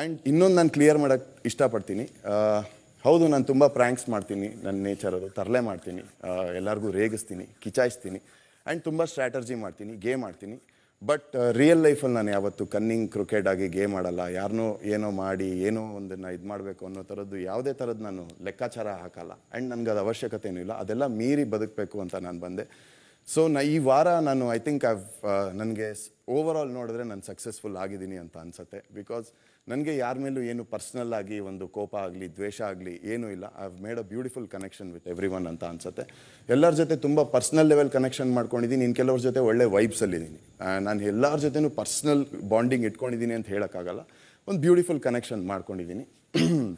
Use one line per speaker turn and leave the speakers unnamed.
and ಇನ್ನೊಂದು ನಾನು clear ಮಾಡೋಕ್ಕೆ ಇಷ್ಟಪಡ್ತೀನಿ ಹೌದು ನಾನು ತುಂಬ ಪ್ರ್ಯಾಂಕ್ಸ್ ಮಾಡ್ತೀನಿ ನನ್ನ ನೇಚರ್ ಅದು ತರಲೆ ಮಾಡ್ತೀನಿ ಎಲ್ಲರಿಗೂ ರೇಗಿಸ್ತೀನಿ ಕಿಚಾಯಿಸ್ತೀನಿ ಆ್ಯಂಡ್ ತುಂಬ ಸ್ಟ್ರಾಟರ್ಜಿ ಮಾಡ್ತೀನಿ ಗೇಮ್ ಮಾಡ್ತೀನಿ ಬಟ್ ರಿಯಲ್ ಲೈಫಲ್ಲಿ ನಾನು ಯಾವತ್ತು ಕನ್ನಿಂಗ್ ಕ್ರಿಕೆಟ್ ಆಗಿ ಗೇಮ್ ಆಡಲ್ಲ ಯಾರನ್ನೋ ಏನೋ ಮಾಡಿ ಏನೋ ಒಂದನ್ನು ಇದು ಮಾಡಬೇಕು ಅನ್ನೋ ಥರದ್ದು ಯಾವುದೇ ಥರದ್ದು ನಾನು ಲೆಕ್ಕಾಚಾರ ಹಾಕಲ್ಲ ಆ್ಯಂಡ್ ನನಗದು ಅದು ಅವಶ್ಯಕತೆ ಇಲ್ಲ ಅದೆಲ್ಲ ಮೀರಿ ಬದುಕಬೇಕು ಅಂತ ನಾನು ಬಂದೆ ಸೊ ನಾ ಈ ವಾರ ನಾನು ಐ ಥಿಂಕ್ ಐ ನನಗೆ ಓವರ್ ಆಲ್ ನೋಡಿದ್ರೆ ನಾನು ಸಕ್ಸಸ್ಫುಲ್ ಆಗಿದ್ದೀನಿ ಅಂತ ಅನ್ಸುತ್ತೆ ಬಿಕಾಸ್ ನನಗೆ ಯಾರ ಮೇಲೂ ಏನು ಪರ್ಸ್ನಲ್ ಆಗಿ ಒಂದು ಕೋಪ ಆಗಲಿ ದ್ವೇಷ ಆಗಲಿ ಏನೂ ಇಲ್ಲ I have made a beautiful connection with everyone ಅಂತ ಅನ್ಸುತ್ತೆ ಎಲ್ಲರ ಜೊತೆ ತುಂಬ ಪರ್ಸ್ನಲ್ ಲೆವೆಲ್ ಕನೆಕ್ಷನ್ ಮಾಡ್ಕೊಂಡಿದ್ದೀನಿ ಇನ್ನು ಕೆಲವ್ರ ಜೊತೆ ಒಳ್ಳೆ ವೈಬ್ಸಲ್ಲಿದ್ದೀನಿ ನಾನು ಎಲ್ಲರ ಜೊತೆನೂ ಪರ್ಸ್ನಲ್ ಬಾಂಡಿಂಗ್ ಇಟ್ಕೊಂಡಿದ್ದೀನಿ ಅಂತ ಹೇಳೋಕ್ಕಾಗಲ್ಲ ಒಂದು ಬ್ಯೂಟಿಫುಲ್ ಕನೆಕ್ಷನ್ ಮಾಡ್ಕೊಂಡಿದ್ದೀನಿ